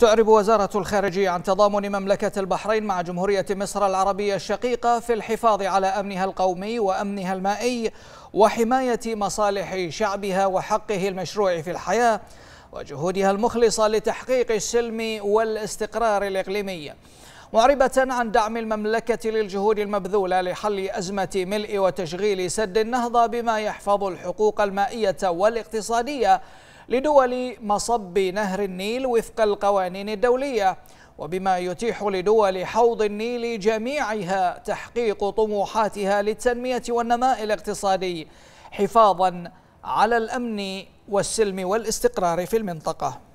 تعرب وزارة الخارجية عن تضامن مملكة البحرين مع جمهورية مصر العربية الشقيقة في الحفاظ على أمنها القومي وأمنها المائي وحماية مصالح شعبها وحقه المشروع في الحياة وجهودها المخلصة لتحقيق السلم والاستقرار الإقليمي معربة عن دعم المملكة للجهود المبذولة لحل أزمة ملء وتشغيل سد النهضة بما يحفظ الحقوق المائية والاقتصادية لدول مصب نهر النيل وفق القوانين الدولية وبما يتيح لدول حوض النيل جميعها تحقيق طموحاتها للتنمية والنماء الاقتصادي حفاظا على الأمن والسلم والاستقرار في المنطقة